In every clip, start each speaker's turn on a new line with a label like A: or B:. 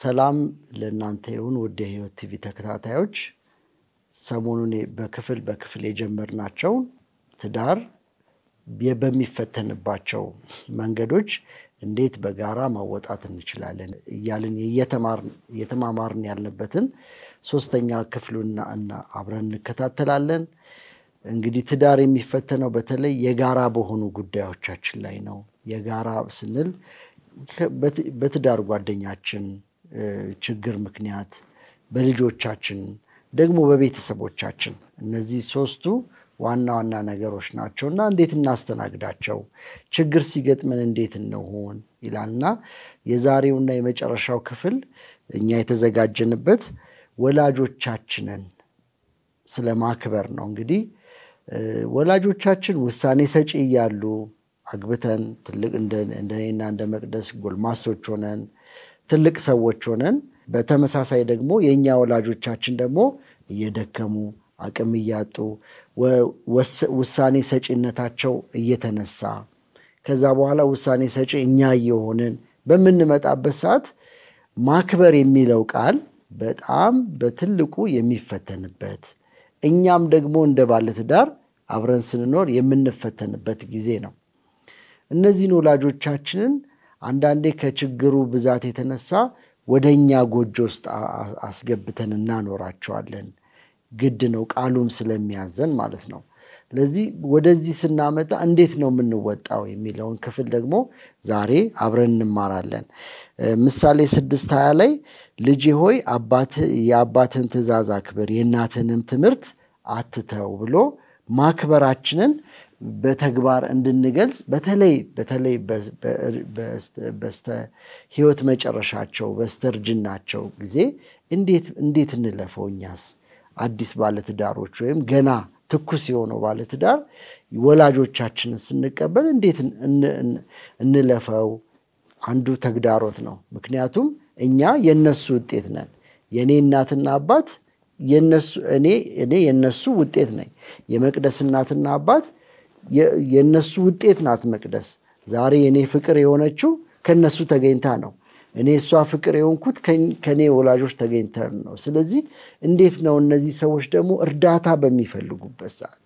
A: ሰላም ለእናንተ ይሁን ውድ ህይወት ቲቪ ተከታታዮች፣ ሰሞኑን በክፍል በክፍል የጀመርናቸው ትዳር በሚፈተንባቸው መንገዶች እንዴት በጋራ ማወጣት እንችላለን እያልን እየተማማርን ያለበትን ሶስተኛ ክፍሉና እና አብረን እንከታተላለን። እንግዲህ ትዳር የሚፈተነው በተለይ የጋራ በሆኑ ጉዳዮቻችን ላይ ነው። የጋራ ስንል በትዳር ጓደኛችን ችግር ምክንያት በልጆቻችን ደግሞ በቤተሰቦቻችን እነዚህ ሶስቱ ዋና ዋና ነገሮች ናቸው እና እንዴት እናስተናግዳቸው፣ ችግር ሲገጥመን እንዴት እንሆን ይላልና የዛሬውና የመጨረሻው ክፍል እኛ የተዘጋጀንበት ወላጆቻችንን ስለ ማክበር ነው። እንግዲህ ወላጆቻችን ውሳኔ ሰጪ እያሉ አግብተን ትልቅ እንደኔና እንደ መቅደስ ጎልማሶች ሆነን ትልቅ ሰዎች ሆነን በተመሳሳይ ደግሞ የእኛ ወላጆቻችን ደግሞ እየደከሙ አቅም እያጡ ውሳኔ ሰጪነታቸው እየተነሳ ከዛ በኋላ ውሳኔ ሰጪ እኛ እየሆንን በምንመጣበት ሰዓት ማክበር የሚለው ቃል በጣም በትልቁ የሚፈተንበት እኛም ደግሞ እንደ ባለትዳር አብረን ስንኖር የምንፈተንበት ጊዜ ነው። እነዚህን ወላጆቻችንን አንዳንዴ ከችግሩ ብዛት የተነሳ ወደ እኛ ጎጆ ውስጥ አስገብተን እናኖራቸዋለን። ግድ ነው፣ ቃሉም ስለሚያዘን ማለት ነው። ስለዚህ ወደዚህ ስናመጣ እንዴት ነው የምንወጣው የሚለውን ክፍል ደግሞ ዛሬ አብረን እንማራለን። ምሳሌ ስድስት ሀያ ላይ ልጄ ሆይ የአባትን ትእዛዝ አክብር፣ የእናትንም ትምህርት አትተው ብሎ ማክበራችንን በተግባር እንድንገልጽ በተለይ በተለይ በስተ ህይወት መጨረሻቸው በስተርጅናቸው ጊዜ እንዴት እንዴት እንለፈው እኛስ አዲስ ባለትዳሮች ወይም ገና ትኩስ የሆነው ባለትዳር ወላጆቻችንን ስንቀበል እንዴት እንለፈው አንዱ ተግዳሮት ነው። ምክንያቱም እኛ የነሱ ውጤት ነን። የእኔ እናትና አባት እኔ የነሱ ውጤት ነኝ። የመቅደስ እናትና አባት የነሱ ውጤት ናት መቅደስ። ዛሬ የኔ ፍቅር የሆነችው ከነሱ ተገኝታ ነው። እኔ እሷ ፍቅር የሆንኩት ከኔ ወላጆች ተገኝተን ነው። ስለዚህ እንዴት ነው እነዚህ ሰዎች ደግሞ እርዳታ በሚፈልጉበት ሰዓት፣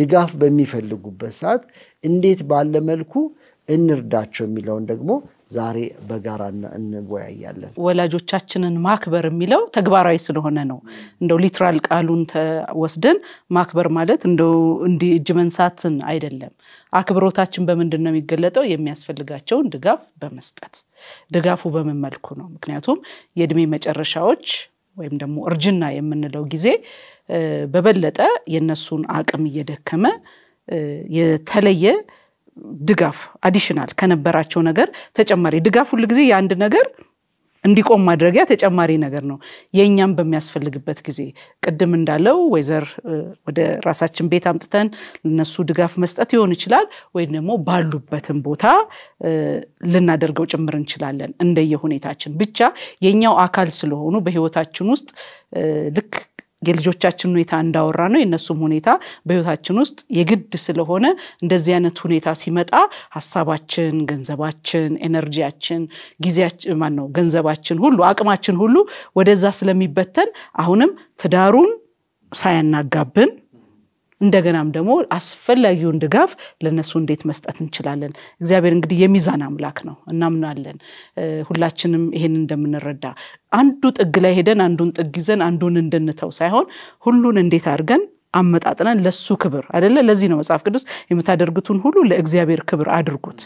A: ድጋፍ በሚፈልጉበት ሰዓት እንዴት ባለ መልኩ እንርዳቸው የሚለውን ደግሞ ዛሬ በጋራ እንወያያለን።
B: ወላጆቻችንን ማክበር የሚለው ተግባራዊ ስለሆነ ነው። እንደው ሊትራል ቃሉን ተወስደን ማክበር ማለት እንደው እንዲህ እጅ መንሳትን አይደለም። አክብሮታችን በምንድን ነው የሚገለጠው? የሚያስፈልጋቸውን ድጋፍ በመስጠት። ድጋፉ በምን መልኩ ነው? ምክንያቱም የእድሜ መጨረሻዎች ወይም ደግሞ እርጅና የምንለው ጊዜ በበለጠ የእነሱን አቅም እየደከመ የተለየ ድጋፍ አዲሽናል ከነበራቸው ነገር ተጨማሪ ድጋፍ ሁል ጊዜ የአንድ ነገር እንዲቆም ማድረጊያ ተጨማሪ ነገር ነው። የእኛም በሚያስፈልግበት ጊዜ ቅድም እንዳለው ወይዘር ወደ ራሳችን ቤት አምጥተን ለነሱ ድጋፍ መስጠት ሊሆን ይችላል፣ ወይም ደግሞ ባሉበትም ቦታ ልናደርገው ጭምር እንችላለን። እንደየሁኔታችን ብቻ የኛው አካል ስለሆኑ በህይወታችን ውስጥ ልክ የልጆቻችን ሁኔታ እንዳወራ ነው የእነሱም ሁኔታ በህይወታችን ውስጥ የግድ ስለሆነ እንደዚህ አይነት ሁኔታ ሲመጣ ሀሳባችን፣ ገንዘባችን፣ ኤነርጂያችን፣ ጊዜያችን ማን ነው ገንዘባችን ሁሉ አቅማችን ሁሉ ወደዛ ስለሚበተን አሁንም ትዳሩን ሳያናጋብን እንደገናም ደግሞ አስፈላጊውን ድጋፍ ለነሱ እንዴት መስጠት እንችላለን። እግዚአብሔር እንግዲህ የሚዛን አምላክ ነው እናምናለን። ሁላችንም ይሄን እንደምንረዳ አንዱ ጥግ ላይ ሄደን አንዱን ጥግ ይዘን አንዱን እንድንተው ሳይሆን ሁሉን እንዴት አድርገን አመጣጥነን ለሱ ክብር አይደለ? ለዚህ ነው መጽሐፍ ቅዱስ የምታደርጉትን ሁሉ ለእግዚአብሔር ክብር አድርጉት።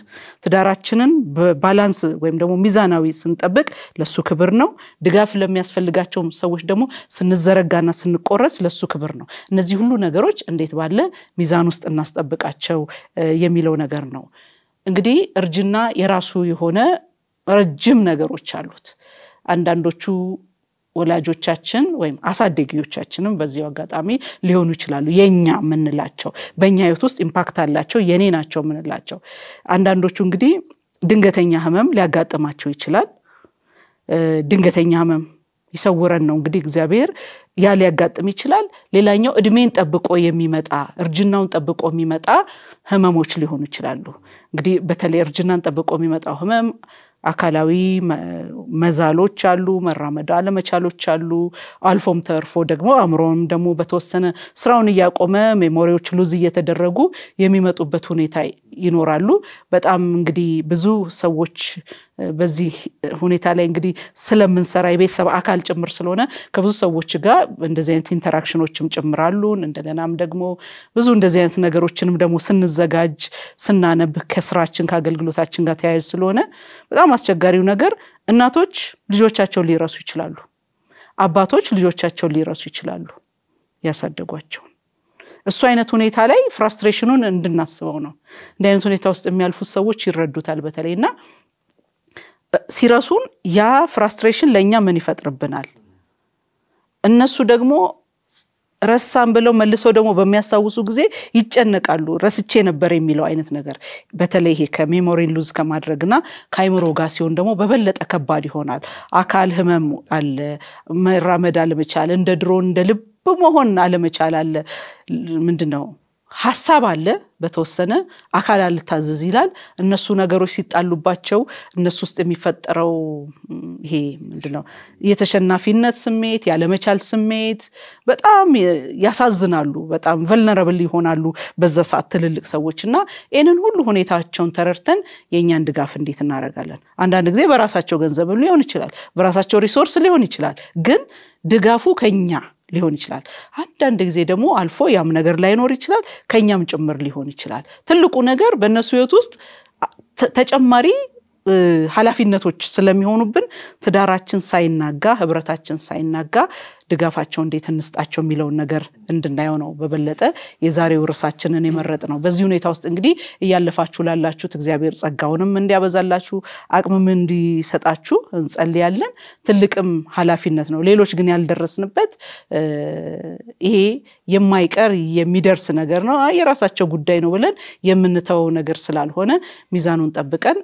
B: ትዳራችንን በባላንስ ወይም ደግሞ ሚዛናዊ ስንጠብቅ ለሱ ክብር ነው። ድጋፍ ለሚያስፈልጋቸውም ሰዎች ደግሞ ስንዘረጋና ስንቆረስ ለሱ ክብር ነው። እነዚህ ሁሉ ነገሮች እንዴት ባለ ሚዛን ውስጥ እናስጠብቃቸው የሚለው ነገር ነው። እንግዲህ እርጅና የራሱ የሆነ ረጅም ነገሮች አሉት። አንዳንዶቹ ወላጆቻችን ወይም አሳደጊዎቻችንም በዚሁ አጋጣሚ ሊሆኑ ይችላሉ። የኛ የምንላቸው በእኛ ህይወት ውስጥ ኢምፓክት አላቸው የኔ ናቸው የምንላቸው አንዳንዶቹ እንግዲህ ድንገተኛ ህመም ሊያጋጥማቸው ይችላል። ድንገተኛ ህመም ይሰውረን ነው እንግዲህ እግዚአብሔር ያ ሊያጋጥም ይችላል። ሌላኛው እድሜን ጠብቆ የሚመጣ እርጅናውን ጠብቆ የሚመጣ ህመሞች ሊሆኑ ይችላሉ። እንግዲህ በተለይ እርጅናን ጠብቆ የሚመጣው ህመም አካላዊ መዛሎች አሉ፣ መራመድ አለመቻሎች አሉ። አልፎም ተርፎ ደግሞ አእምሮም ደግሞ በተወሰነ ስራውን እያቆመ ሜሞሪዎች ሉዝ እየተደረጉ የሚመጡበት ሁኔታ ይኖራሉ። በጣም እንግዲህ ብዙ ሰዎች በዚህ ሁኔታ ላይ እንግዲህ ስለምንሰራ የቤተሰብ አካል ጭምር ስለሆነ ከብዙ ሰዎች ጋር እንደዚህ አይነት ኢንተራክሽኖችም ጭምራሉን። እንደገናም ደግሞ ብዙ እንደዚህ አይነት ነገሮችንም ደግሞ ስንዘጋጅ ስናነብ ከስራችን ከአገልግሎታችን ጋር ተያያዥ ስለሆነ በጣም አስቸጋሪው ነገር እናቶች ልጆቻቸውን ሊረሱ ይችላሉ። አባቶች ልጆቻቸውን ሊረሱ ይችላሉ ያሳደጓቸውን። እሱ አይነት ሁኔታ ላይ ፍራስትሬሽኑን እንድናስበው ነው። እንዲህ አይነት ሁኔታ ውስጥ የሚያልፉት ሰዎች ይረዱታል በተለይ እና ሲረሱን ያ ፍራስትሬሽን ለእኛ ምን ይፈጥርብናል? እነሱ ደግሞ ረሳን ብለው መልሰው ደግሞ በሚያስታውሱ ጊዜ ይጨነቃሉ። ረስቼ ነበር የሚለው አይነት ነገር በተለይ ይሄ ከሜሞሪ ሉዝ ከማድረግና ከአይምሮ ጋር ሲሆን ደግሞ በበለጠ ከባድ ይሆናል። አካል ህመም አለ፣ መራመድ አለመቻል፣ እንደ ድሮን እንደ ልብ መሆን አለመቻል አለ። ምንድን ነው ሀሳብ አለ በተወሰነ አካል አልታዘዝ ይላል። እነሱ ነገሮች ሲጣሉባቸው እነሱ ውስጥ የሚፈጠረው ይሄ ምንድነው የተሸናፊነት ስሜት፣ ያለመቻል ስሜት በጣም ያሳዝናሉ። በጣም ቨልነረብል ይሆናሉ በዛ ሰዓት ትልልቅ ሰዎች እና ይህንን ሁሉ ሁኔታቸውን ተረድተን የእኛን ድጋፍ እንዴት እናደርጋለን? አንዳንድ ጊዜ በራሳቸው ገንዘብ ሊሆን ይችላል፣ በራሳቸው ሪሶርስ ሊሆን ይችላል። ግን ድጋፉ ከኛ ሊሆን ይችላል። አንዳንድ ጊዜ ደግሞ አልፎ ያም ነገር ላይኖር ይችላል፣ ከኛም ጭምር ሊሆን ይችላል። ትልቁ ነገር በእነሱ ህይወት ውስጥ ተጨማሪ ኃላፊነቶች ስለሚሆኑብን ትዳራችን ሳይናጋ ህብረታችን ሳይናጋ ድጋፋቸው እንዴት እንስጣቸው የሚለውን ነገር እንድናየው ነው በበለጠ የዛሬው ርዕሳችንን የመረጥ ነው። በዚህ ሁኔታ ውስጥ እንግዲህ እያለፋችሁ ላላችሁት እግዚአብሔር ጸጋውንም እንዲያበዛላችሁ አቅምም እንዲሰጣችሁ እንጸልያለን። ትልቅም ኃላፊነት ነው። ሌሎች ግን ያልደረስንበት ይሄ የማይቀር የሚደርስ ነገር ነው። የራሳቸው ጉዳይ ነው ብለን የምንተወው ነገር ስላልሆነ ሚዛኑን ጠብቀን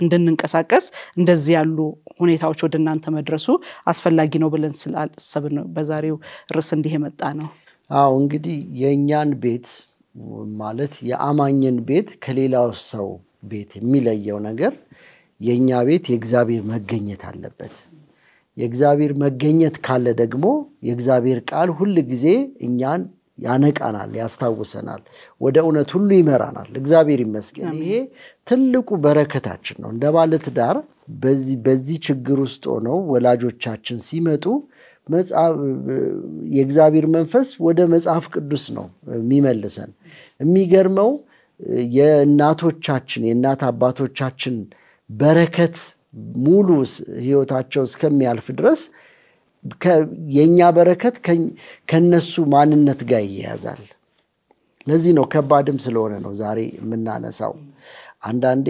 B: እንድንንቀሳቀስ እንደዚህ ያሉ ሁኔታዎች ወደ እናንተ መድረሱ አስፈላጊ ነው ብለን ስላሰብን ነው በዛሬው ርዕስ እንዲህ የመጣ ነው። አዎ እንግዲህ የእኛን
A: ቤት ማለት የአማኝን ቤት ከሌላው ሰው ቤት የሚለየው ነገር የእኛ ቤት የእግዚአብሔር መገኘት አለበት። የእግዚአብሔር መገኘት ካለ ደግሞ የእግዚአብሔር ቃል ሁል ጊዜ እኛን ያነቃናል፣ ያስታውሰናል፣ ወደ እውነት ሁሉ ይመራናል። እግዚአብሔር ይመስገን። ይሄ ትልቁ በረከታችን ነው። እንደ ባለትዳር በዚህ ችግር ውስጥ ሆነው ወላጆቻችን ሲመጡ የእግዚአብሔር መንፈስ ወደ መጽሐፍ ቅዱስ ነው የሚመልሰን። የሚገርመው የእናቶቻችን የእናት አባቶቻችን በረከት ሙሉ ህይወታቸው እስከሚያልፍ ድረስ የእኛ በረከት ከነሱ ማንነት ጋር ይያያዛል። ለዚህ ነው ከባድም ስለሆነ ነው ዛሬ የምናነሳው። አንዳንዴ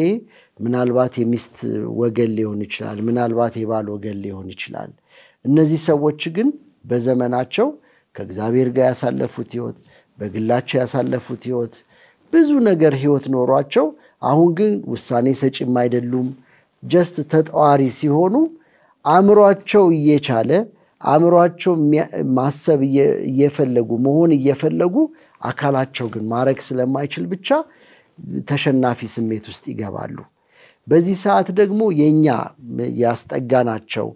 A: ምናልባት የሚስት ወገን ሊሆን ይችላል፣ ምናልባት የባል ወገን ሊሆን ይችላል። እነዚህ ሰዎች ግን በዘመናቸው ከእግዚአብሔር ጋር ያሳለፉት ህይወት፣ በግላቸው ያሳለፉት ህይወት፣ ብዙ ነገር ህይወት ኖሯቸው አሁን ግን ውሳኔ ሰጪም አይደሉም። ጀስት ተጣዋሪ ሲሆኑ አእምሯቸው እየቻለ አእምሯቸው ማሰብ እየፈለጉ መሆን እየፈለጉ አካላቸው ግን ማድረግ ስለማይችል ብቻ ተሸናፊ ስሜት ውስጥ ይገባሉ። በዚህ ሰዓት ደግሞ የእኛ ያስጠጋናቸው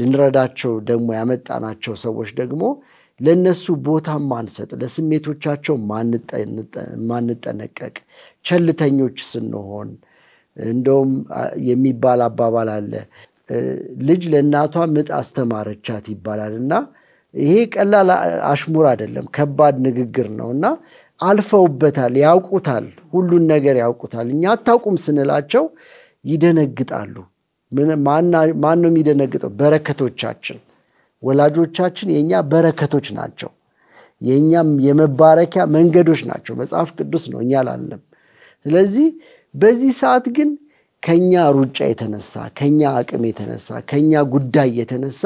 A: ልንረዳቸው ደግሞ ያመጣናቸው ሰዎች ደግሞ ለእነሱ ቦታ ማንሰጥ፣ ለስሜቶቻቸው ማንጠነቀቅ፣ ቸልተኞች ስንሆን እንደውም የሚባል አባባል አለ። ልጅ ለእናቷ ምጥ አስተማረቻት ይባላል እና ይሄ ቀላል አሽሙር አይደለም፣ ከባድ ንግግር ነው እና አልፈውበታል፣ ያውቁታል፣ ሁሉን ነገር ያውቁታል። እኛ አታውቁም ስንላቸው ይደነግጣሉ። ማን ነው የሚደነግጠው? በረከቶቻችን፣ ወላጆቻችን የእኛ በረከቶች ናቸው። የእኛም የመባረኪያ መንገዶች ናቸው። መጽሐፍ ቅዱስ ነው፣ እኛ ላለም። ስለዚህ በዚህ ሰዓት ግን ከኛ ሩጫ የተነሳ ከኛ አቅም የተነሳ ከኛ ጉዳይ የተነሳ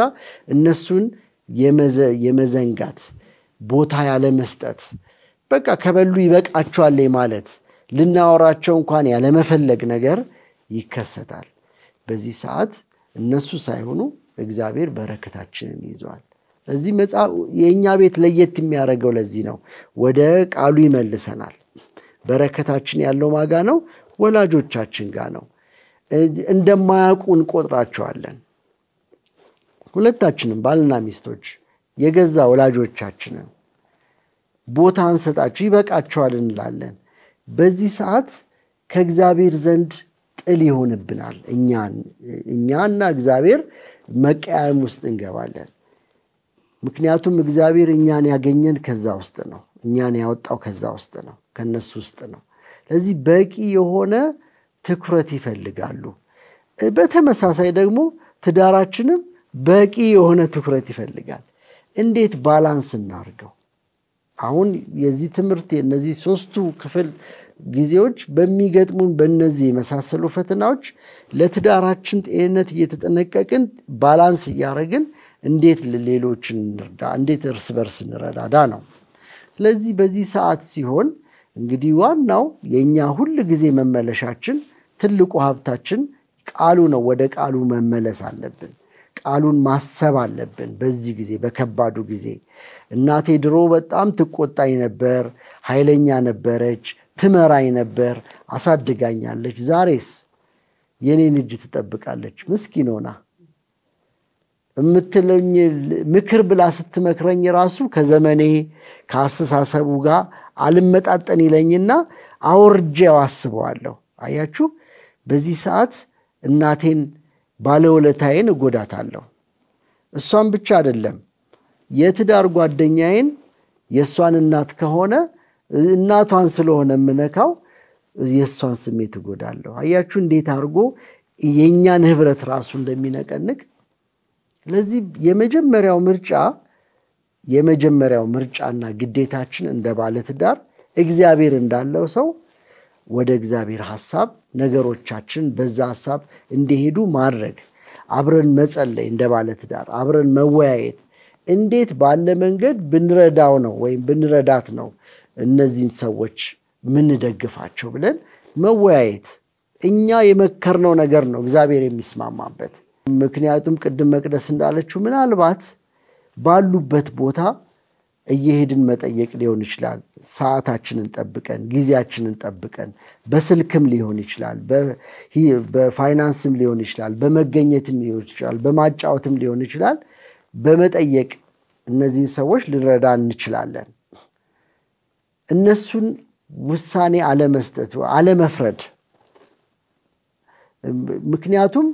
A: እነሱን የመዘንጋት ቦታ ያለመስጠት በቃ ከበሉ ይበቃቸዋል ማለት ልናወራቸው እንኳን ያለመፈለግ ነገር ይከሰታል። በዚህ ሰዓት እነሱ ሳይሆኑ እግዚአብሔር በረከታችንን ይዘዋል። ለዚህ መጽሐፍ የእኛ ቤት ለየት የሚያደርገው ለዚህ ነው። ወደ ቃሉ ይመልሰናል። በረከታችን ያለው ማጋ ነው ወላጆቻችን ጋር ነው። እንደማያውቁ እንቆጥራቸዋለን። ሁለታችንም ባልና ሚስቶች የገዛ ወላጆቻችንን ቦታ እንሰጣቸው፣ ይበቃቸዋል እንላለን። በዚህ ሰዓት ከእግዚአብሔር ዘንድ ጥል ይሆንብናል። እኛና እግዚአብሔር መቀያየም ውስጥ እንገባለን። ምክንያቱም እግዚአብሔር እኛን ያገኘን ከዛ ውስጥ ነው። እኛን ያወጣው ከዛ ውስጥ ነው፣ ከነሱ ውስጥ ነው። ለዚህ በቂ የሆነ ትኩረት ይፈልጋሉ። በተመሳሳይ ደግሞ ትዳራችንም በቂ የሆነ ትኩረት ይፈልጋል። እንዴት ባላንስ እናርገው አሁን የዚህ ትምህርት የነዚህ ሶስቱ ክፍል ጊዜዎች በሚገጥሙን በእነዚህ የመሳሰሉ ፈተናዎች ለትዳራችን ጤንነት እየተጠነቀቅን ባላንስ እያደረግን እንዴት ለሌሎች እንርዳ፣ እንዴት እርስ በርስ እንረዳዳ ነው። ስለዚህ በዚህ ሰዓት ሲሆን እንግዲህ ዋናው የእኛ ሁል ጊዜ መመለሻችን ትልቁ ሀብታችን ቃሉ ነው። ወደ ቃሉ መመለስ አለብን። ቃሉን ማሰብ አለብን። በዚህ ጊዜ በከባዱ ጊዜ እናቴ ድሮ በጣም ትቆጣኝ ነበር፣ ኃይለኛ ነበረች፣ ትመራኝ ነበር፣ አሳድጋኛለች። ዛሬስ የኔን እጅ ትጠብቃለች። ምስኪን ሆና የምትለኝ ምክር ብላ ስትመክረኝ ራሱ ከዘመኔ ከአስተሳሰቡ ጋር አልመጣጠን ይለኝና አውርጄው አስበዋለሁ። አያችሁ፣ በዚህ ሰዓት እናቴን ባለውለታዬን እጎዳታለሁ። እሷን ብቻ አይደለም የትዳር ጓደኛዬን የእሷን እናት ከሆነ እናቷን ስለሆነ የምነካው የእሷን ስሜት እጎዳለሁ። አያችሁ እንዴት አድርጎ የእኛን ህብረት ራሱ እንደሚነቀንቅ። ለዚህ የመጀመሪያው ምርጫ የመጀመሪያው ምርጫና ግዴታችን እንደ ባለትዳር እግዚአብሔር እንዳለው ሰው ወደ እግዚአብሔር ሐሳብ ነገሮቻችን በዛ ሐሳብ እንዲሄዱ ማድረግ፣ አብረን መጸለይ፣ እንደ ባለትዳር አብረን መወያየት እንዴት ባለ መንገድ ብንረዳው ነው ወይም ብንረዳት ነው እነዚህን ሰዎች ምንደግፋቸው ብለን መወያየት። እኛ የመከርነው ነገር ነው እግዚአብሔር የሚስማማበት። ምክንያቱም ቅድም መቅደስ እንዳለችው ምናልባት ባሉበት ቦታ እየሄድን መጠየቅ ሊሆን ይችላል። ሰዓታችንን ጠብቀን ጊዜያችንን ጠብቀን በስልክም ሊሆን ይችላል፣ በፋይናንስም ሊሆን ይችላል፣ በመገኘትም ሊሆን ይችላል፣ በማጫወትም ሊሆን ይችላል። በመጠየቅ እነዚህን ሰዎች ልንረዳ እንችላለን። እነሱን ውሳኔ አለመስጠት፣ አለመፍረድ ምክንያቱም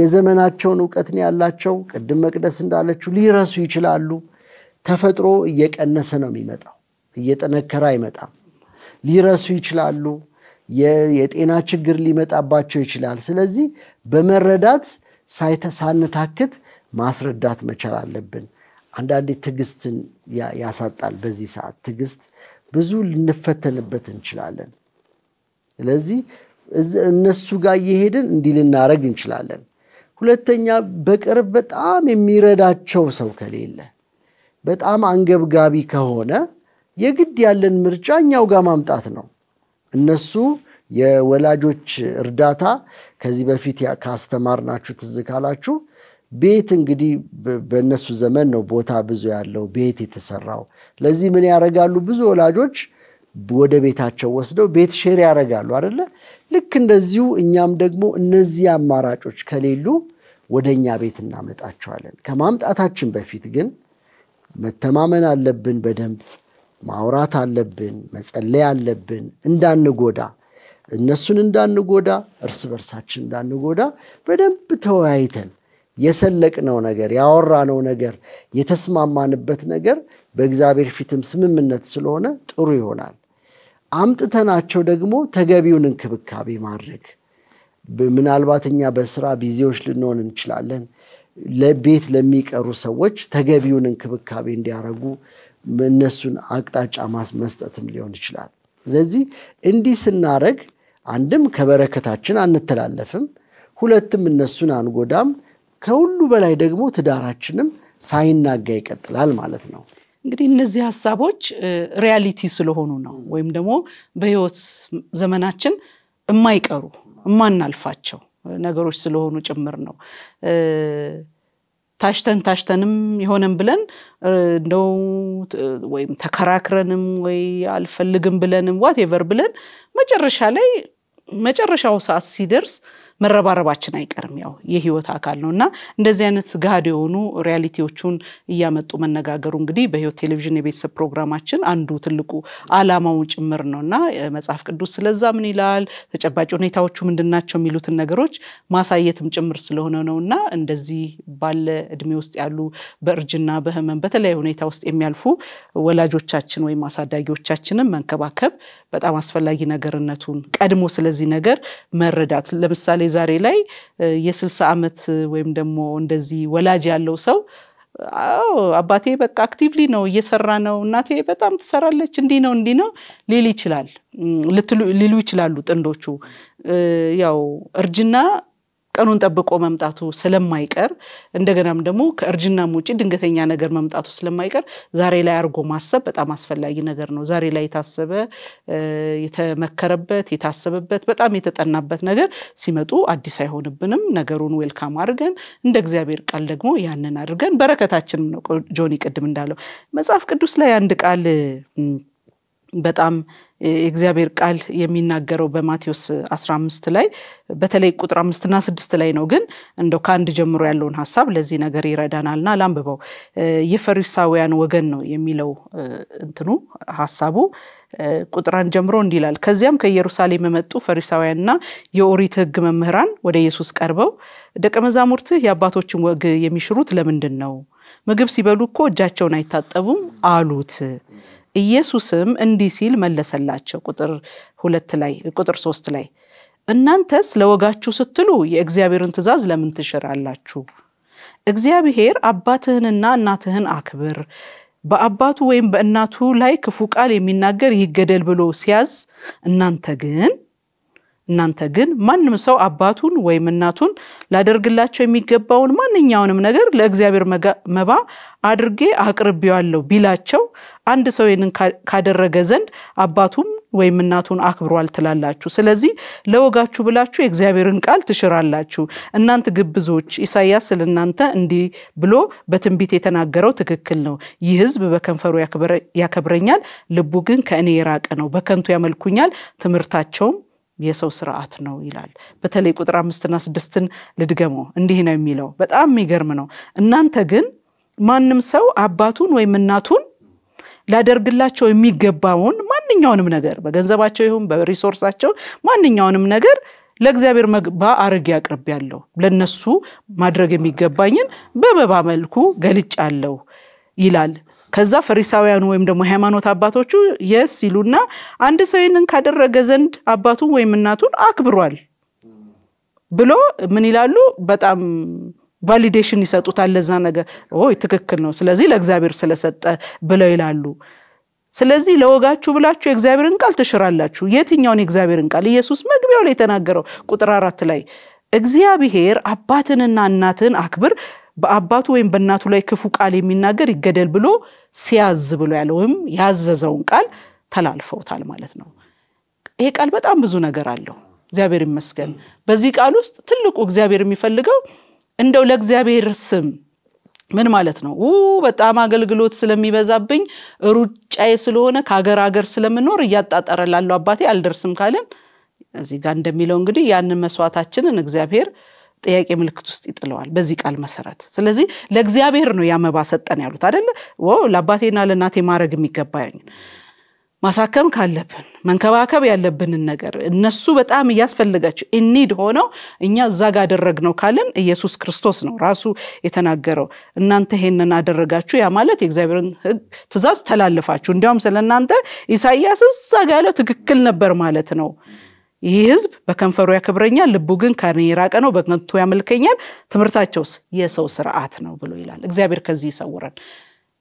A: የዘመናቸውን እውቀት ነው ያላቸው። ቅድም መቅደስ እንዳለችው ሊረሱ ይችላሉ። ተፈጥሮ እየቀነሰ ነው የሚመጣው፣ እየጠነከረ አይመጣም። ሊረሱ ይችላሉ። የጤና ችግር ሊመጣባቸው ይችላል። ስለዚህ በመረዳት ሳንታክት ማስረዳት መቻል አለብን። አንዳንዴ ትዕግስትን ያሳጣል። በዚህ ሰዓት ትዕግስት ብዙ ልንፈተንበት እንችላለን። ስለዚህ እነሱ ጋር እየሄድን እንዲህ ልናደረግ እንችላለን። ሁለተኛ በቅርብ በጣም የሚረዳቸው ሰው ከሌለ በጣም አንገብጋቢ ከሆነ የግድ ያለን ምርጫ እኛው ጋር ማምጣት ነው። እነሱ የወላጆች እርዳታ ከዚህ በፊት ካስተማርናችሁ ትዝ ካላችሁ ቤት እንግዲህ በእነሱ ዘመን ነው ቦታ ብዙ ያለው ቤት የተሰራው። ለዚህ ምን ያደርጋሉ? ብዙ ወላጆች ወደ ቤታቸው ወስደው ቤት ሼር ያደርጋሉ አደለ? ልክ እንደዚሁ እኛም ደግሞ እነዚህ አማራጮች ከሌሉ ወደ እኛ ቤት እናመጣቸዋለን። ከማምጣታችን በፊት ግን መተማመን አለብን፣ በደንብ ማውራት አለብን፣ መጸለይ አለብን እንዳንጎዳ እነሱን እንዳንጎዳ እርስ በርሳችን እንዳንጎዳ በደንብ ተወያይተን የሰለቅነው ነገር ያወራነው ነገር የተስማማንበት ነገር በእግዚአብሔር ፊትም ስምምነት ስለሆነ ጥሩ ይሆናል። አምጥተናቸው ደግሞ ተገቢውን እንክብካቤ ማድረግ ምናልባት እኛ በስራ ቢዚዎች ልንሆን እንችላለን። ለቤት ለሚቀሩ ሰዎች ተገቢውን እንክብካቤ እንዲያደረጉ እነሱን አቅጣጫ መስጠትም ሊሆን ይችላል። ስለዚህ እንዲህ ስናደረግ አንድም ከበረከታችን አንተላለፍም፣ ሁለትም እነሱን አንጎዳም። ከሁሉ በላይ ደግሞ ትዳራችንም ሳይናጋ ይቀጥላል ማለት ነው።
B: እንግዲህ እነዚህ ሀሳቦች ሪያሊቲ ስለሆኑ ነው ወይም ደግሞ በህይወት ዘመናችን የማይቀሩ የማናልፋቸው ነገሮች ስለሆኑ ጭምር ነው። ታሽተን ታሽተንም የሆነን ብለን እንደው ወይም ተከራክረንም ወይ አልፈልግም ብለንም ዋቴቨር ብለን መጨረሻ ላይ መጨረሻው ሰዓት ሲደርስ መረባረባችን አይቀርም። ያው የህይወት አካል ነው እና እንደዚህ አይነት ጋድ የሆኑ ሪያሊቲዎቹን እያመጡ መነጋገሩ እንግዲህ በህይወት ቴሌቪዥን የቤተሰብ ፕሮግራማችን አንዱ ትልቁ አላማው ጭምር ነው እና መጽሐፍ ቅዱስ ስለዛ ምን ይላል፣ ተጨባጭ ሁኔታዎቹ ምንድናቸው የሚሉትን ነገሮች ማሳየትም ጭምር ስለሆነ ነው እና እንደዚህ ባለ እድሜ ውስጥ ያሉ በእርጅና በህመም በተለያዩ ሁኔታ ውስጥ የሚያልፉ ወላጆቻችን ወይም አሳዳጊዎቻችንን መንከባከብ በጣም አስፈላጊ ነገርነቱን ቀድሞ ስለዚህ ነገር መረዳት ለምሳሌ ዛሬ ላይ የስልሳ ዓመት ወይም ደግሞ እንደዚህ ወላጅ ያለው ሰው አባቴ በቃ አክቲቭሊ ነው እየሰራ ነው፣ እናቴ በጣም ትሰራለች፣ እንዲህ ነው እንዲህ ነው ሊል ይችላል ሊሉ ይችላሉ ጥንዶቹ። ያው እርጅና ቀኑን ጠብቆ መምጣቱ ስለማይቀር እንደገናም ደግሞ ከእርጅናም ውጭ ድንገተኛ ነገር መምጣቱ ስለማይቀር ዛሬ ላይ አድርጎ ማሰብ በጣም አስፈላጊ ነገር ነው። ዛሬ ላይ የታሰበ የተመከረበት የታሰበበት በጣም የተጠናበት ነገር ሲመጡ አዲስ አይሆንብንም። ነገሩን ዌልካም አድርገን እንደ እግዚአብሔር ቃል ደግሞ ያንን አድርገን በረከታችን ነው። ጆኒ ቅድም እንዳለው መጽሐፍ ቅዱስ ላይ አንድ ቃል በጣም የእግዚአብሔር ቃል የሚናገረው በማቴዎስ 15 ላይ በተለይ ቁጥር አምስትና ስድስት ላይ ነው። ግን እንደው ከአንድ ጀምሮ ያለውን ሀሳብ ለዚህ ነገር ይረዳናልና ላንብበው። የፈሪሳውያን ወገን ነው የሚለው እንትኑ ሀሳቡ ቁጥር አንድ ጀምሮ እንዲህ ይላል። ከዚያም ከኢየሩሳሌም የመጡ ፈሪሳውያንና የኦሪት ሕግ መምህራን ወደ ኢየሱስ ቀርበው ደቀ መዛሙርትህ የአባቶችን ወግ የሚሽሩት ለምንድን ነው? ምግብ ሲበሉ እኮ እጃቸውን አይታጠቡም አሉት። ኢየሱስም እንዲህ ሲል መለሰላቸው ቁጥር ሁለት ላይ ቁጥር ሶስት ላይ እናንተስ ለወጋችሁ ስትሉ የእግዚአብሔርን ትእዛዝ ለምን ትሽራላችሁ? እግዚአብሔር አባትህንና እናትህን አክብር፣ በአባቱ ወይም በእናቱ ላይ ክፉ ቃል የሚናገር ይገደል ብሎ ሲያዝ እናንተ ግን እናንተ ግን ማንም ሰው አባቱን ወይም እናቱን ላደርግላቸው የሚገባውን ማንኛውንም ነገር ለእግዚአብሔር መባ አድርጌ አቅርቤዋለሁ ቢላቸው አንድ ሰው ይህንን ካደረገ ዘንድ አባቱም ወይም እናቱን አክብሯል ትላላችሁ። ስለዚህ ለወጋችሁ ብላችሁ የእግዚአብሔርን ቃል ትሽራላችሁ። እናንተ ግብዞች፣ ኢሳያስ ስለ እናንተ እንዲህ ብሎ በትንቢት የተናገረው ትክክል ነው። ይህ ሕዝብ በከንፈሩ ያከብረኛል፣ ልቡ ግን ከእኔ የራቀ ነው። በከንቱ ያመልኩኛል፣ ትምህርታቸውም የሰው ስርዓት ነው ይላል። በተለይ ቁጥር አምስትና ስድስትን ልድገሞ እንዲህ ነው የሚለው በጣም የሚገርም ነው። እናንተ ግን ማንም ሰው አባቱን ወይም እናቱን ሊያደርግላቸው የሚገባውን ማንኛውንም ነገር በገንዘባቸው ይሁን በሪሶርሳቸው ማንኛውንም ነገር ለእግዚአብሔር መግባ አርጌ አቅርብ ያለው ለነሱ ማድረግ የሚገባኝን በመባ መልኩ ገልጫለሁ ይላል። ከዛ ፈሪሳውያኑ ወይም ደግሞ ሃይማኖት አባቶቹ የስ ይሉና አንድ ሰው ይህንን ካደረገ ዘንድ አባቱን ወይም እናቱን አክብሯል ብሎ ምን ይላሉ? በጣም ቫሊዴሽን ይሰጡታል ለዛ ነገር። ይ ትክክል ነው፣ ስለዚህ ለእግዚአብሔር ስለሰጠ ብለው ይላሉ። ስለዚህ ለወጋችሁ ብላችሁ የእግዚአብሔርን ቃል ትሽራላችሁ። የትኛውን የእግዚአብሔርን ቃል? ኢየሱስ መግቢያው ላይ የተናገረው ቁጥር አራት ላይ እግዚአብሔር አባትንና እናትን አክብር በአባቱ ወይም በእናቱ ላይ ክፉ ቃል የሚናገር ይገደል ብሎ ሲያዝ ብሎ ያለ ወይም ያዘዘውን ቃል ተላልፈውታል ማለት ነው። ይሄ ቃል በጣም ብዙ ነገር አለው። እግዚአብሔር ይመስገን። በዚህ ቃል ውስጥ ትልቁ እግዚአብሔር የሚፈልገው እንደው ለእግዚአብሔር ስም ምን ማለት ነው? በጣም አገልግሎት ስለሚበዛብኝ ሩጫዬ ስለሆነ ከሀገር ሀገር ስለምኖር እያጣጠረ ላለው አባቴ አልደርስም ካልን እዚህ ጋር እንደሚለው እንግዲህ ያንን መስዋዕታችንን እግዚአብሔር ጥያቄ ምልክት ውስጥ ይጥለዋል በዚህ ቃል መሰረት። ስለዚህ ለእግዚአብሔር ነው ያመባ ሰጠን ያሉት አደለ? ለአባቴና ለእናቴ ማድረግ የሚገባኝ ማሳከም ካለብን መንከባከብ ያለብንን ነገር እነሱ በጣም እያስፈልጋቸው እኒድ ሆነው እኛ እዛ ጋ ነው ካልን ኢየሱስ ክርስቶስ ነው ራሱ የተናገረው። እናንተ ይሄንን አደረጋችሁ፣ ያ ማለት የእግዚአብሔርን ህግ ትእዛዝ ተላልፋችሁ። እንዲያውም ስለ እናንተ ኢሳይያስ እዛ ጋ ያለው ትክክል ነበር ማለት ነው ይህ ህዝብ በከንፈሩ ያከብረኛል፣ ልቡ ግን ከኔ የራቀ ነው፣ በከንቱ ያመልከኛል፣ ትምህርታቸውስ የሰው ስርዓት ነው ብሎ ይላል። እግዚአብሔር ከዚህ ይሰውረን።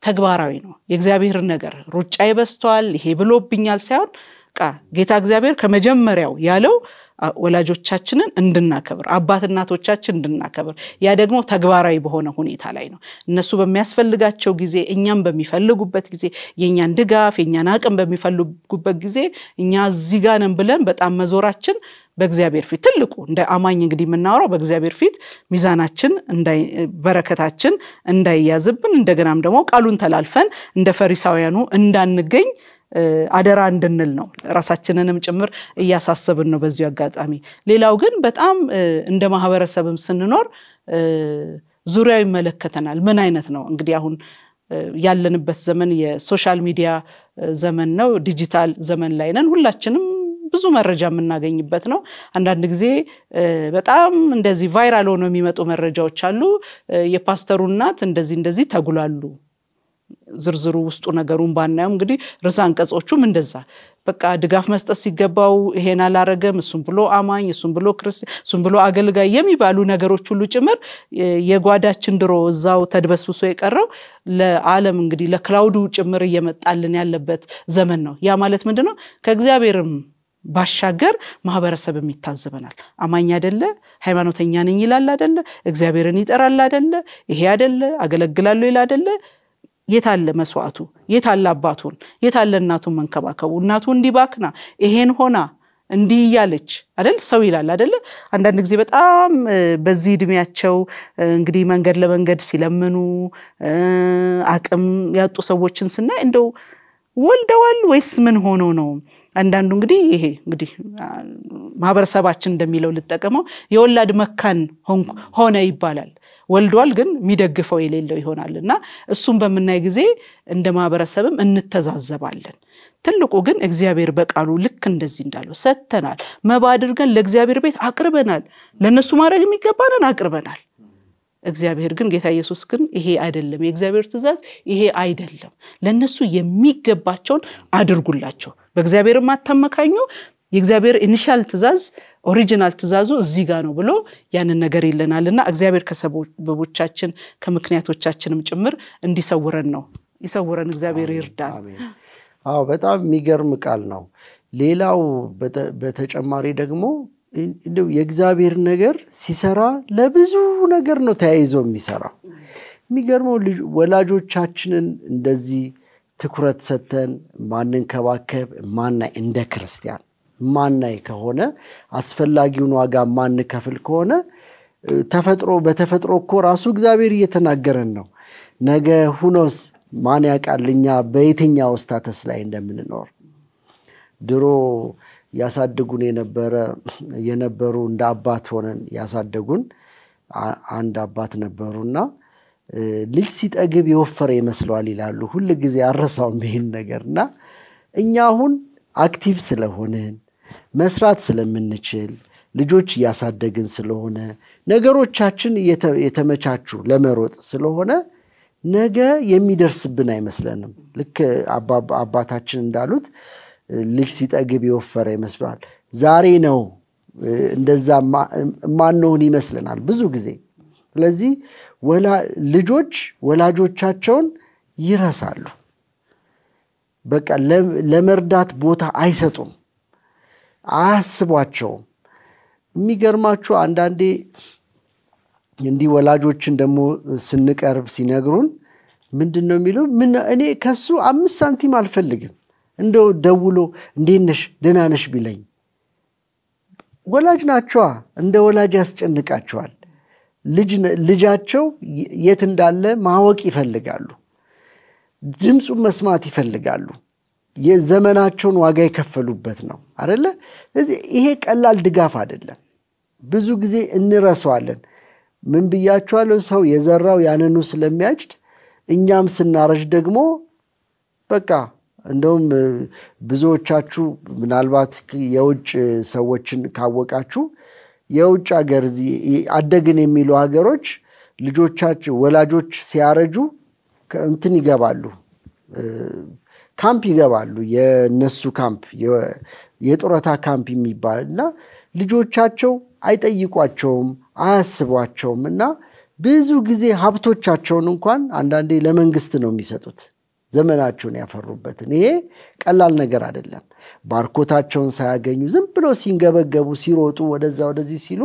B: ተግባራዊ ነው የእግዚአብሔርን ነገር ሩጫ ይበስተዋል ይሄ ብሎብኛል ሳይሆን በቃ ጌታ እግዚአብሔር ከመጀመሪያው ያለው ወላጆቻችንን እንድናከብር አባት እናቶቻችን እንድናከብር፣ ያ ደግሞ ተግባራዊ በሆነ ሁኔታ ላይ ነው። እነሱ በሚያስፈልጋቸው ጊዜ፣ እኛም በሚፈልጉበት ጊዜ፣ የእኛን ድጋፍ የእኛን አቅም በሚፈልጉበት ጊዜ እኛ እዚህ ጋር ነን ብለን በጣም መዞራችን በእግዚአብሔር ፊት ትልቁ እንደ አማኝ እንግዲህ የምናወራው በእግዚአብሔር ፊት ሚዛናችን፣ በረከታችን እንዳይያዝብን እንደገናም ደግሞ ቃሉን ተላልፈን እንደ ፈሪሳውያኑ እንዳንገኝ አደራ እንድንል ነው። ራሳችንንም ጭምር እያሳሰብን ነው በዚሁ አጋጣሚ። ሌላው ግን በጣም እንደ ማህበረሰብም ስንኖር ዙሪያው ይመለከተናል። ምን አይነት ነው እንግዲህ አሁን ያለንበት ዘመን የሶሻል ሚዲያ ዘመን ነው። ዲጂታል ዘመን ላይ ነን። ሁላችንም ብዙ መረጃ የምናገኝበት ነው። አንዳንድ ጊዜ በጣም እንደዚህ ቫይራል ሆነው የሚመጡ መረጃዎች አሉ። የፓስተሩ እናት እንደዚህ እንደዚህ ተጉላሉ ዝርዝሩ ውስጡ ነገሩን ባናየው እንግዲህ ርዕሰ አንቀጾቹም እንደዛ በቃ ድጋፍ መስጠት ሲገባው ይሄን አላረገም፣ እሱም ብሎ አማኝ፣ እሱም ብሎ ክርስቲያን፣ እሱም ብሎ አገልጋይ የሚባሉ ነገሮች ሁሉ ጭምር የጓዳችን ድሮ እዛው ተድበስብሶ የቀረው ለዓለም እንግዲህ ለክላውዱ ጭምር እየመጣልን ያለበት ዘመን ነው። ያ ማለት ምንድን ነው? ከእግዚአብሔርም ባሻገር ማህበረሰብም ይታዘበናል። አማኝ አደለ፣ ሃይማኖተኛ ነኝ ይላል አደለ፣ እግዚአብሔርን ይጠራል አደለ፣ ይሄ አደለ፣ አገለግላለሁ ይል አደለ የታለ መስዋዕቱ? አለ አባቱን? የታለ እናቱን መንከባከቡ? እናቱ እንዲባክና ይሄን ሆና እንዲህ እያለች አደል ሰው ይላል አደለ። አንዳንድ ጊዜ በጣም በዚህ እድሜያቸው እንግዲህ መንገድ ለመንገድ ሲለምኑ አቅም ያጡ ሰዎችን ስናይ እንደው ወልደዋል ወይስ ምን ሆኖ ነው አንዳንዱ እንግዲህ ይሄ እንግዲህ ማህበረሰባችን እንደሚለው ልጠቀመው የወላድ መካን ሆነ ይባላል። ወልዷል ግን የሚደግፈው የሌለው ይሆናል እና እሱም በምናይ ጊዜ እንደ ማህበረሰብም እንተዛዘባለን። ትልቁ ግን እግዚአብሔር በቃሉ ልክ እንደዚህ እንዳለው ሰጥተናል፣ መባ አድርገን ለእግዚአብሔር ቤት አቅርበናል። ለእነሱ ማድረግ የሚገባንን አቅርበናል። እግዚአብሔር ግን ጌታ ኢየሱስ ግን ይሄ አይደለም፣ የእግዚአብሔር ትእዛዝ ይሄ አይደለም፣ ለእነሱ የሚገባቸውን አድርጉላቸው በእግዚአብሔር ማታመካኙ የእግዚአብሔር ኢኒሻል ትእዛዝ ኦሪጂናል ትእዛዙ እዚህ ጋር ነው ብሎ ያንን ነገር ይለናል እና እግዚአብሔር ከሰበቦቻችን ከምክንያቶቻችንም ጭምር እንዲሰውረን ነው ይሰውረን እግዚአብሔር ይርዳል
A: አዎ በጣም የሚገርም ቃል ነው ሌላው በተጨማሪ ደግሞ የእግዚአብሔር ነገር ሲሰራ ለብዙ ነገር ነው ተያይዞ የሚሰራው የሚገርመው ወላጆቻችንን እንደዚህ ትኩረት ሰጥተን ማንንከባከብ ማናይ እንደ ክርስቲያን ማናይ ከሆነ አስፈላጊውን ዋጋ ማንከፍል ከሆነ ተፈጥሮ በተፈጥሮ እኮ ራሱ እግዚአብሔር እየተናገረን ነው። ነገ ሁኖስ ማን ያውቃል እኛ በየትኛው ስታተስ ላይ እንደምንኖር። ድሮ ያሳድጉን የነበረ የነበሩ እንደ አባት ሆነን ያሳደጉን አንድ አባት ነበሩና ልጅ ሲጠግብ የወፈረ ይመስለዋል ይላሉ። ሁል ጊዜ አረሳውም ይህን ነገር እና እኛ አሁን አክቲቭ ስለሆንን መስራት ስለምንችል ልጆች እያሳደግን ስለሆነ ነገሮቻችን የተመቻቹ ለመሮጥ ስለሆነ ነገ የሚደርስብን አይመስለንም። ልክ አባታችን እንዳሉት ልጅ ሲጠግብ የወፈረ ይመስለዋል። ዛሬ ነው እንደዛ ማንሆን ይመስለናል ብዙ ጊዜ። ስለዚህ ልጆች ወላጆቻቸውን ይረሳሉ። በቃ ለመርዳት ቦታ አይሰጡም፣ አያስቧቸውም። የሚገርማችሁ አንዳንዴ እንዲህ ወላጆችን ደግሞ ስንቀርብ ሲነግሩን ምንድን ነው የሚለው? እኔ ከሱ አምስት ሳንቲም አልፈልግም። እንደው ደውሎ እንዴት ነሽ ደህና ነሽ ቢለኝ ወላጅ ናቸዋ። እንደ ወላጅ ያስጨንቃቸዋል። ልጃቸው የት እንዳለ ማወቅ ይፈልጋሉ። ድምፁን መስማት ይፈልጋሉ። የዘመናቸውን ዋጋ የከፈሉበት ነው አደለ? ይሄ ቀላል ድጋፍ አይደለም። ብዙ ጊዜ እንረሰዋለን ምን ብያችኋለሁ? ሰው የዘራው ያንኑ ስለሚያጭድ እኛም ስናረጅ ደግሞ በቃ እንደውም ብዙዎቻችሁ ምናልባት የውጭ ሰዎችን ካወቃችሁ የውጭ ሀገር አደግን የሚሉ ሀገሮች ልጆቻቸው ወላጆች ሲያረጁ እንትን ይገባሉ፣ ካምፕ ይገባሉ። የነሱ ካምፕ የጡረታ ካምፕ የሚባል እና ልጆቻቸው አይጠይቋቸውም፣ አያስቧቸውም እና ብዙ ጊዜ ሀብቶቻቸውን እንኳን አንዳንዴ ለመንግስት ነው የሚሰጡት። ዘመናቸውን ያፈሩበትን። ይሄ ቀላል ነገር አይደለም። ባርኮታቸውን ሳያገኙ ዝም ብሎ ሲንገበገቡ፣ ሲሮጡ፣ ወደዛ ወደዚህ ሲሉ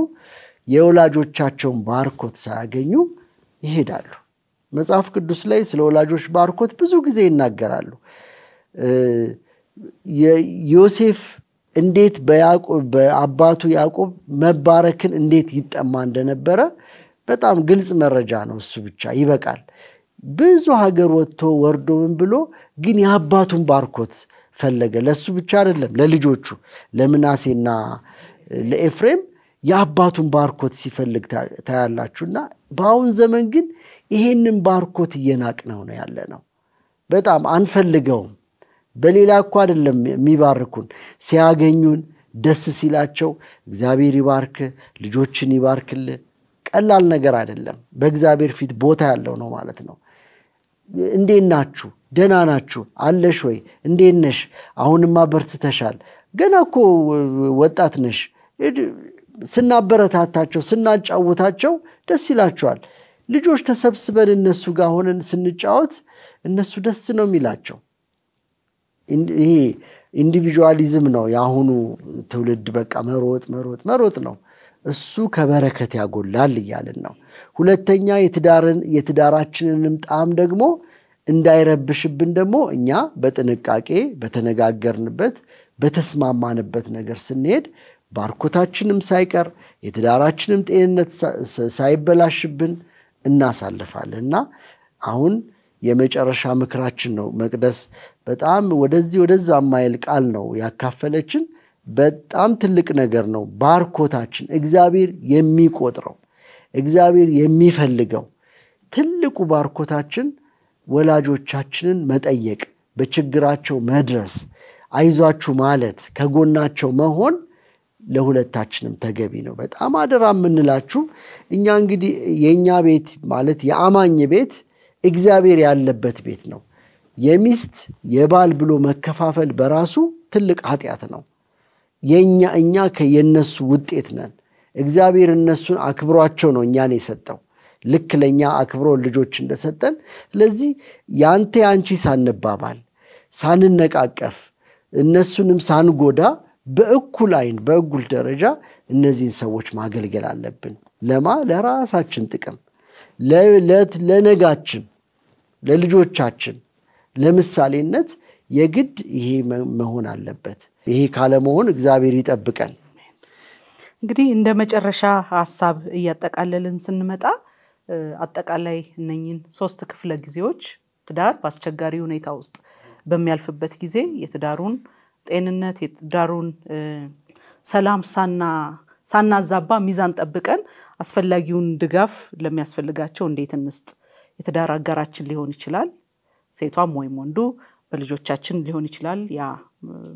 A: የወላጆቻቸውን ባርኮት ሳያገኙ ይሄዳሉ። መጽሐፍ ቅዱስ ላይ ስለ ወላጆች ባርኮት ብዙ ጊዜ ይናገራሉ። ዮሴፍ እንዴት በአባቱ ያዕቆብ መባረክን እንዴት ይጠማ እንደነበረ በጣም ግልጽ መረጃ ነው። እሱ ብቻ ይበቃል። ብዙ ሀገር ወጥቶ ወርዶ ምን ብሎ ግን የአባቱን ባርኮት ፈለገ። ለሱ ብቻ አይደለም ለልጆቹ ለምናሴና ለኤፍሬም የአባቱን ባርኮት ሲፈልግ ታያላችሁና በአሁን ዘመን ግን ይሄንን ባርኮት እየናቅ ነው ያለ ነው። በጣም አንፈልገውም። በሌላ እኮ አይደለም የሚባርኩን ሲያገኙን ደስ ሲላቸው እግዚአብሔር ይባርክ ልጆችን ይባርክል ቀላል ነገር አይደለም። በእግዚአብሔር ፊት ቦታ ያለው ነው ማለት ነው። እንዴት ናችሁ? ደህና ናችሁ? አለሽ ወይ? እንዴት ነሽ? አሁንማ በርትተሻል። ገና እኮ ወጣት ነሽ። ስናበረታታቸው፣ ስናጫውታቸው ደስ ይላቸዋል። ልጆች ተሰብስበን እነሱ ጋር ሆነን ስንጫወት እነሱ ደስ ነው የሚላቸው። ይሄ ኢንዲቪጁዋሊዝም ነው። የአሁኑ ትውልድ በቃ መሮጥ መሮጥ መሮጥ ነው። እሱ ከበረከት ያጎላል እያልን ነው። ሁለተኛ የትዳርን የትዳራችንንም ጣዕም ደግሞ እንዳይረብሽብን ደግሞ እኛ በጥንቃቄ በተነጋገርንበት በተስማማንበት ነገር ስንሄድ ባርኮታችንም ሳይቀር የትዳራችንም ጤንነት ሳይበላሽብን እናሳልፋለን እና አሁን የመጨረሻ ምክራችን ነው። መቅደስ በጣም ወደዚህ ወደዛ ማይል ቃል ነው ያካፈለችን። በጣም ትልቅ ነገር ነው። ባርኮታችን እግዚአብሔር የሚቆጥረው እግዚአብሔር የሚፈልገው ትልቁ ባርኮታችን ወላጆቻችንን መጠየቅ፣ በችግራቸው መድረስ፣ አይዟችሁ ማለት፣ ከጎናቸው መሆን ለሁለታችንም ተገቢ ነው። በጣም አደራ የምንላችሁ እኛ እንግዲህ የእኛ ቤት ማለት የአማኝ ቤት እግዚአብሔር ያለበት ቤት ነው። የሚስት የባል ብሎ መከፋፈል በራሱ ትልቅ ኃጢአት ነው። የእኛ እኛ ከየነሱ ውጤት ነን። እግዚአብሔር እነሱን አክብሯቸው ነው እኛን የሰጠው ልክ ለእኛ አክብሮ ልጆች እንደሰጠን። ስለዚህ ያንተ ያንቺ ሳንባባል ሳንነቃቀፍ እነሱንም ሳንጎዳ በእኩል አይን በእኩል ደረጃ እነዚህን ሰዎች ማገልገል አለብን። ለማ ለራሳችን ጥቅም ለነጋችን፣ ለልጆቻችን ለምሳሌነት የግድ ይሄ መሆን አለበት። ይሄ ካለመሆን እግዚአብሔር ይጠብቀን።
B: እንግዲህ እንደ መጨረሻ ሀሳብ እያጠቃለልን ስንመጣ አጠቃላይ እነኝን ሶስት ክፍለ ጊዜዎች ትዳር በአስቸጋሪ ሁኔታ ውስጥ በሚያልፍበት ጊዜ የትዳሩን ጤንነት የትዳሩን ሰላም ሳና ሳናዛባ ሚዛን ጠብቀን አስፈላጊውን ድጋፍ ለሚያስፈልጋቸው እንዴት እንስጥ? የትዳር አጋራችን ሊሆን ይችላል ሴቷም ወይም ወንዱ በልጆቻችን ሊሆን ይችላል ያ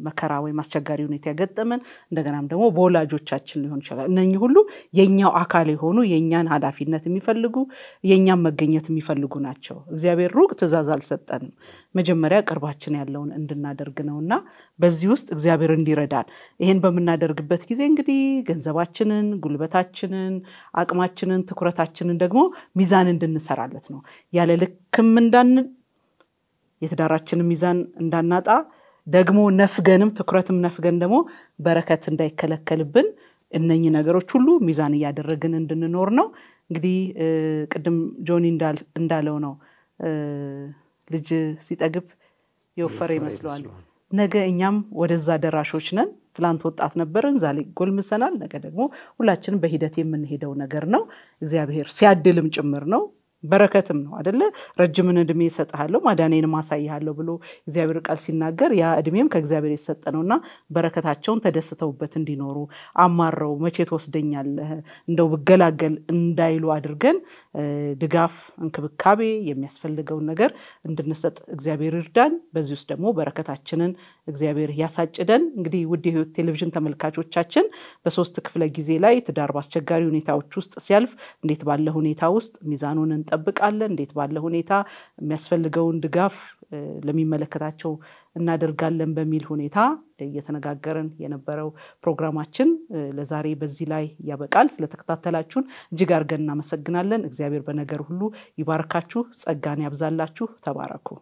B: መከራ ወይም አስቸጋሪ ሁኔታ ያገጠመን እንደገናም ደግሞ በወላጆቻችን ሊሆን ይችላል። እነኚህ ሁሉ የኛው አካል የሆኑ የእኛን ኃላፊነት የሚፈልጉ የእኛን መገኘት የሚፈልጉ ናቸው። እግዚአብሔር ሩቅ ትእዛዝ አልሰጠንም። መጀመሪያ ቅርባችን ያለውን እንድናደርግ ነው እና በዚህ ውስጥ እግዚአብሔር እንዲረዳን ይህን በምናደርግበት ጊዜ እንግዲህ ገንዘባችንን፣ ጉልበታችንን፣ አቅማችንን፣ ትኩረታችንን ደግሞ ሚዛን እንድንሰራለት ነው ያለ ልክም እንዳን የትዳራችን ሚዛን እንዳናጣ ደግሞ ነፍገንም ትኩረትም ነፍገን ደግሞ በረከት እንዳይከለከልብን እነኚህ ነገሮች ሁሉ ሚዛን እያደረግን እንድንኖር ነው። እንግዲህ ቅድም ጆኒ እንዳለው ነው ልጅ ሲጠግብ የወፈረ ይመስለዋል። ነገ እኛም ወደዛ ደራሾች ነን። ትላንት ወጣት ነበርን፣ ዛሬ ጎልምሰናል። ነገ ደግሞ ሁላችንም በሂደት የምንሄደው ነገር ነው። እግዚአብሔር ሲያድልም ጭምር ነው። በረከትም ነው አደለ? ረጅምን እድሜ ይሰጥሃለሁ ማዳኔን አሳይሃለሁ ብሎ እግዚአብሔር ቃል ሲናገር ያ እድሜም ከእግዚአብሔር የተሰጠ ነው እና በረከታቸውን ተደስተውበት እንዲኖሩ አማረው መቼ ትወስደኛለህ እንደው ብገላገል እንዳይሉ አድርገን ድጋፍ፣ እንክብካቤ የሚያስፈልገውን ነገር እንድንሰጥ እግዚአብሔር ይርዳን። በዚህ ውስጥ ደግሞ በረከታችንን እግዚአብሔር ያሳጭደን። እንግዲህ ውድ የህይወት ቴሌቪዥን ተመልካቾቻችን በሶስት ክፍለ ጊዜ ላይ ትዳር በአስቸጋሪ ሁኔታዎች ውስጥ ሲያልፍ እንዴት ባለ ሁኔታ ውስጥ ሚዛኑን እንጠብቃለን፣ እንዴት ባለ ሁኔታ የሚያስፈልገውን ድጋፍ ለሚመለከታቸው እናደርጋለን በሚል ሁኔታ እየተነጋገርን የነበረው ፕሮግራማችን ለዛሬ በዚህ ላይ ያበቃል። ስለተከታተላችሁን እጅግ አድርገን እናመሰግናለን። እግዚአብሔር በነገር ሁሉ ይባርካችሁ፣ ጸጋን ያብዛላችሁ። ተባረኩ።